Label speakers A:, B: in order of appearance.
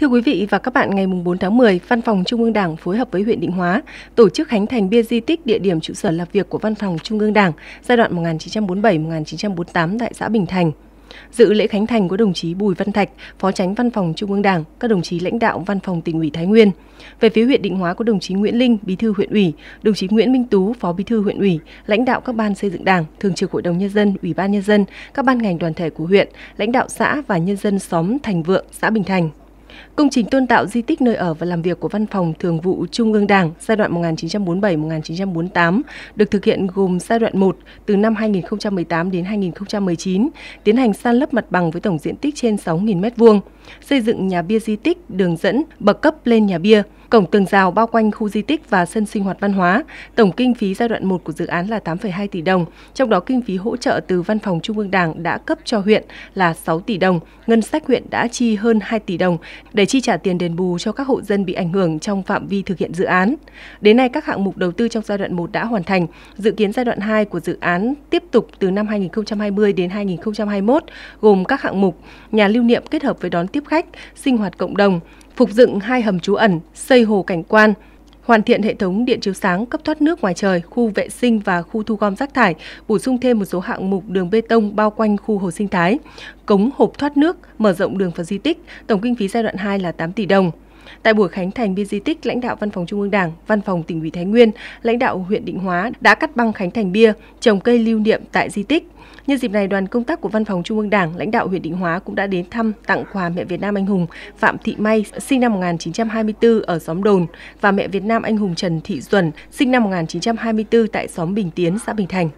A: Thưa quý vị và các bạn, ngày 4 tháng 10, Văn phòng Trung ương Đảng phối hợp với huyện Định Hóa tổ chức khánh thành bia di tích địa điểm trụ sở làm việc của Văn phòng Trung ương Đảng giai đoạn 1947-1948 tại xã Bình Thành. Dự lễ khánh thành có đồng chí Bùi Văn Thạch, Phó Tránh Văn phòng Trung ương Đảng, các đồng chí lãnh đạo Văn phòng tỉnh ủy Thái Nguyên. Về phía huyện Định Hóa có đồng chí Nguyễn Linh, Bí thư huyện ủy, đồng chí Nguyễn Minh Tú, Phó Bí thư huyện ủy, lãnh đạo các ban xây dựng Đảng, Thường trực Hội đồng nhân dân, Ủy ban nhân dân, các ban ngành đoàn thể của huyện, lãnh đạo xã và nhân dân xóm Thành Vượng, xã Bình Thành. Công trình tôn tạo di tích nơi ở và làm việc của Văn phòng Thường vụ Trung ương Đảng giai đoạn 1947-1948 được thực hiện gồm giai đoạn 1 từ năm 2018 đến 2019, tiến hành san lấp mặt bằng với tổng diện tích trên 6.000 m2 xây dựng nhà bia di tích, đường dẫn, bậc cấp lên nhà bia, cổng tường rào bao quanh khu di tích và sân sinh hoạt văn hóa. Tổng kinh phí giai đoạn 1 của dự án là 8,2 tỷ đồng, trong đó kinh phí hỗ trợ từ Văn phòng Trung ương Đảng đã cấp cho huyện là 6 tỷ đồng, ngân sách huyện đã chi hơn 2 tỷ đồng để chi trả tiền đền bù cho các hộ dân bị ảnh hưởng trong phạm vi thực hiện dự án. Đến nay các hạng mục đầu tư trong giai đoạn 1 đã hoàn thành, dự kiến giai đoạn 2 của dự án tiếp tục từ năm 2020 đến 2021 gồm các hạng mục nhà lưu niệm kết hợp với đón tiếp tiếp khách, sinh hoạt cộng đồng, phục dựng hai hầm trú ẩn, xây hồ cảnh quan, hoàn thiện hệ thống điện chiếu sáng, cấp thoát nước ngoài trời, khu vệ sinh và khu thu gom rác thải, bổ sung thêm một số hạng mục đường bê tông bao quanh khu hồ sinh thái, cống hộp thoát nước, mở rộng đường và di tích, tổng kinh phí giai đoạn 2 là 8 tỷ đồng. Tại buổi khánh thành bia di tích, lãnh đạo Văn phòng Trung ương Đảng, Văn phòng tỉnh ủy Thái Nguyên, lãnh đạo huyện Định Hóa đã cắt băng khánh thành bia, trồng cây lưu niệm tại di tích. Nhân dịp này, đoàn công tác của Văn phòng Trung ương Đảng, lãnh đạo huyện Định Hóa cũng đã đến thăm tặng quà mẹ Việt Nam anh hùng Phạm Thị May, sinh năm 1924 ở xóm Đồn và mẹ Việt Nam anh hùng Trần Thị Duẩn, sinh năm 1924 tại xóm Bình Tiến, xã Bình Thành.